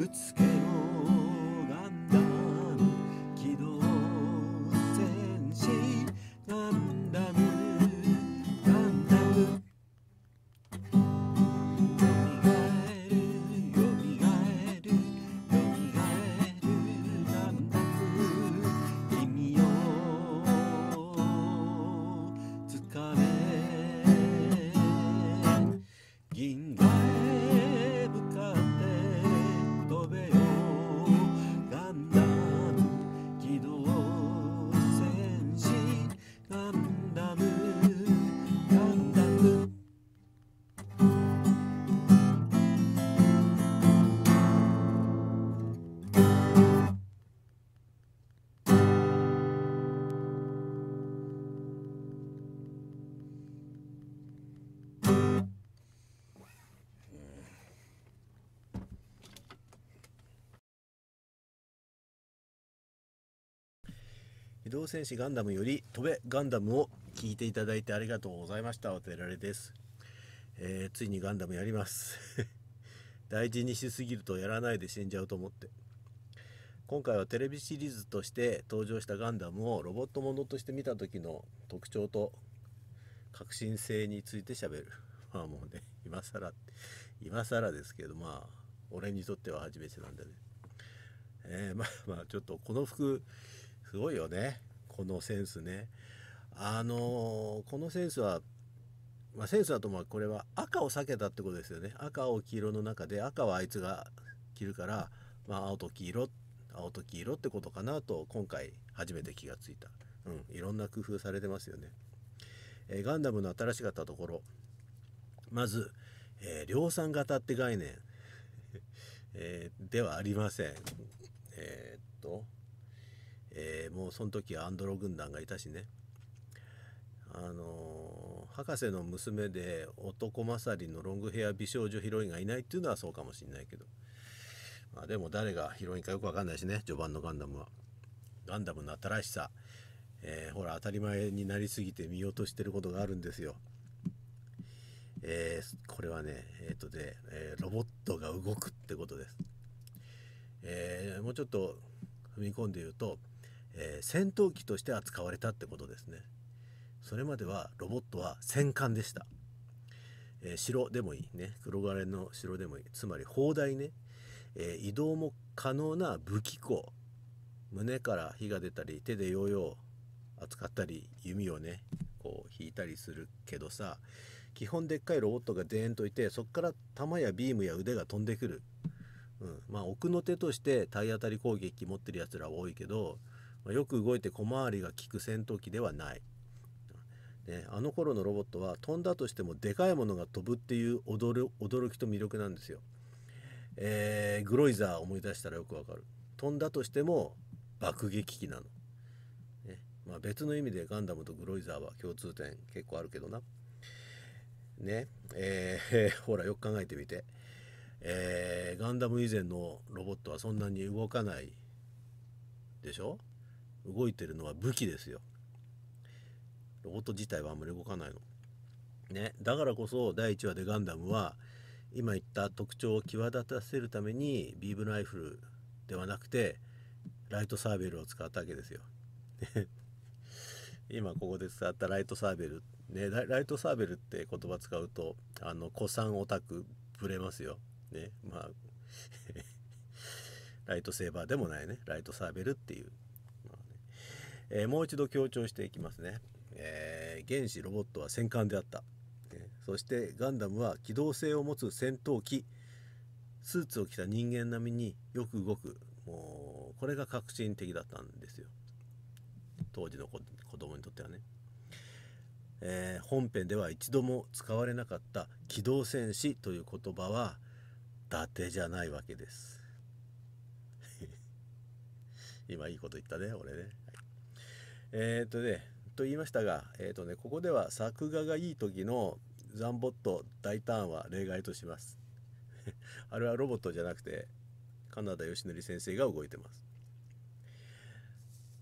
Guds 移動戦士ガンダムより飛べガンダムを聞いていただいてありがとうございましたお手られです、えー、ついにガンダムやります 大事にしすぎるとやらないで死んじゃうと思って今回はテレビシリーズとして登場したガンダムをロボットものとして見た時の特徴と革新性についてしゃべる まあもうね今更今更ですけどまあ俺にとっては初めてなんだねえー、まあまあちょっとこの服すごいよねこのセンスねあのこのセンスは、まあ、センスだとまこれは赤を避けたってことですよね赤を黄色の中で赤はあいつが着るから、まあ、青と黄色青と黄色ってことかなと今回初めて気がついた、うん、いろんな工夫されてますよね、えー、ガンダムの新しかったところまず、えー、量産型って概念、えー、ではありませんえー、っとえー、もうその時はアンドロ軍団がいたしねあのー、博士の娘で男勝りのロングヘア美少女ヒロインがいないっていうのはそうかもしんないけど、まあ、でも誰がヒロインかよくわかんないしね序盤のガンダムはガンダムの新しさ、えー、ほら当たり前になりすぎて見落としてることがあるんですよえー、これはねえっ、とで、えロボットが動くってことですえもうちょっと踏み込んで言うとえー、戦闘機として扱われたってことですねそれまではロボットは戦艦でした、えー、城でもいいね黒ガの城でもいいつまり砲台ね、えー、移動も可能な武器庫胸から火が出たり手でヨーヨー扱ったり弓をねこう引いたりするけどさ基本でっかいロボットが全ーといてそっから弾やビームや腕が飛んでくる、うん、まあ奥の手として体当たり攻撃持ってるやつらは多いけどまあ、よく動いて小回りが利く戦闘機ではない、ね、あの頃のロボットは飛んだとしてもでかいものが飛ぶっていう驚驚きと魅力なんですよ、えー、グロイザー思い出したらよくわかる飛んだとしても爆撃機なの、ねまあ、別の意味でガンダムとグロイザーは共通点結構あるけどなねえー、ほらよく考えてみて、えー、ガンダム以前のロボットはそんなに動かないでしょ動いてるのは武器ですよロボット自体はあんまり動かないのねだからこそ第1話でガンダムは今言った特徴を際立たせるためにビームライフルではなくてライトサーベルを使ったわけですよ今ここで使ったライトサーベルねライトサーベルって言葉使うとあの古参オタクぶれますよねまあ ライトセーバーでもないねライトサーベルっていうえー、もう一度強調していきますね、えー、原子ロボットは戦艦であった、えそしてガンダムは機動性を持つ戦闘機スーツを着た人間並みによく動くもうこれが革新的だったんですよ当時の子供にとってはね、えー、本編では一度も使われなかった「機動戦士」という言葉は伊達じゃないわけです 今いいこと言ったね俺ねえっ、とね、と言いましたが、えっ、とね、ここでは作画がいい時のザンボット大ターンは例外とします。あれはロボットじゃなくて、金田義則先生が動いてます。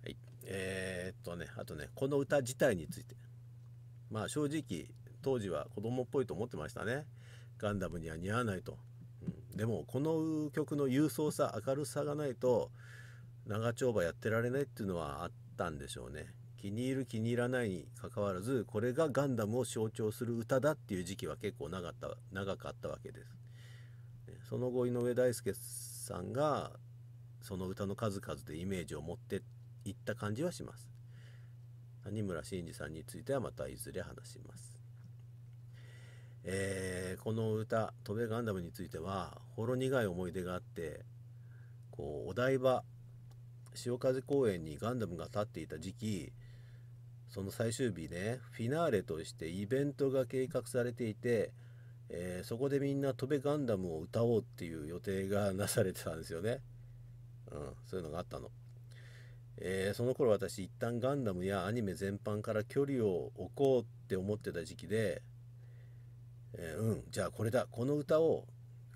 はい。えー、っとね、あとね、この歌自体について。まあ正直、当時は子供っぽいと思ってましたね。ガンダムには似合わないと。うん、でも、この曲の勇壮さ、明るさがないと、長丁場やってられないっていうのはあって、ったんでしょうね気に入る気に入らないにかかわらずこれがガンダムを象徴する歌だっていう時期は結構長った長かったわけですその後井上大輔さんがその歌の数々でイメージを持っていった感じはします谷村新司さんについてはまたいずれ話しますえー、この歌「飛べガンダム」についてはほろ苦い思い出があってこうお台場潮風公園にガンダムが立っていた時期その最終日ねフィナーレとしてイベントが計画されていて、えー、そこでみんな「飛べガンダム」を歌おうっていう予定がなされてたんですよね。うん、そういうのがあったの。えー、その頃私一旦ガンダムやアニメ全般から距離を置こうって思ってた時期で、えー、うんじゃあこれだこの歌を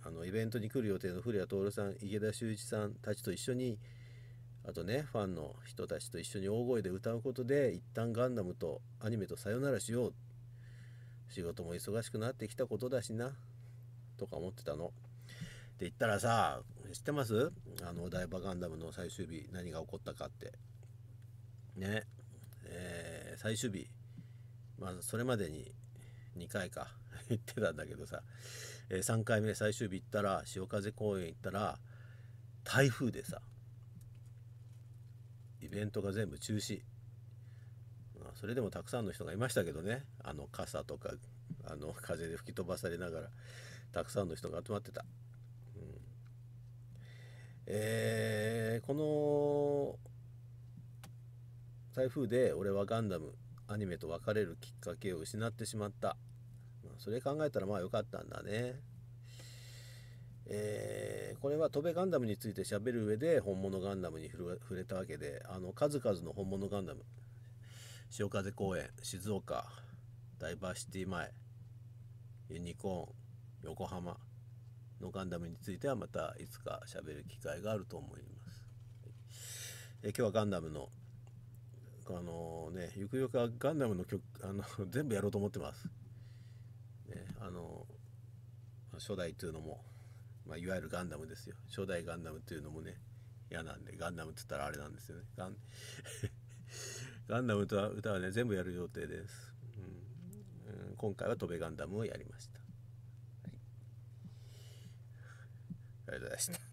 あのイベントに来る予定の古谷徹さん池田修一さんたちと一緒にあとねファンの人たちと一緒に大声で歌うことで一旦ガンダムとアニメとさよならしよう仕事も忙しくなってきたことだしなとか思ってたの。って言ったらさ知ってますあのお台場ガンダムの最終日何が起こったかって。ねえー、最終日まあそれまでに2回か 行ってたんだけどさ、えー、3回目最終日行ったら潮風公園行ったら台風でさイベントが全部中止、まあ、それでもたくさんの人がいましたけどねあの傘とかあの風で吹き飛ばされながらたくさんの人が集まってた、うん、えー、この台風で俺はガンダムアニメと別れるきっかけを失ってしまったそれ考えたらまあ良かったんだねえー、これは戸部ガンダムについて喋る上で本物ガンダムに触れたわけであの数々の本物ガンダム潮風公園静岡ダイバーシティ前ユニコーン横浜のガンダムについてはまたいつか喋る機会があると思います。え今日はガンダムのあのー、ねゆくゆくはガンダムの曲あの全部やろうと思ってます。ね、あの初代というのもまあ、いわゆるガンダムですよ初代ガンダムっていうのもね嫌なんでガンダムって言ったらあれなんですよねガン ガンダムとは歌はね全部やる予定です、うん、うん、今回は「飛べガンダム」をやりました、はい、ありがとうございました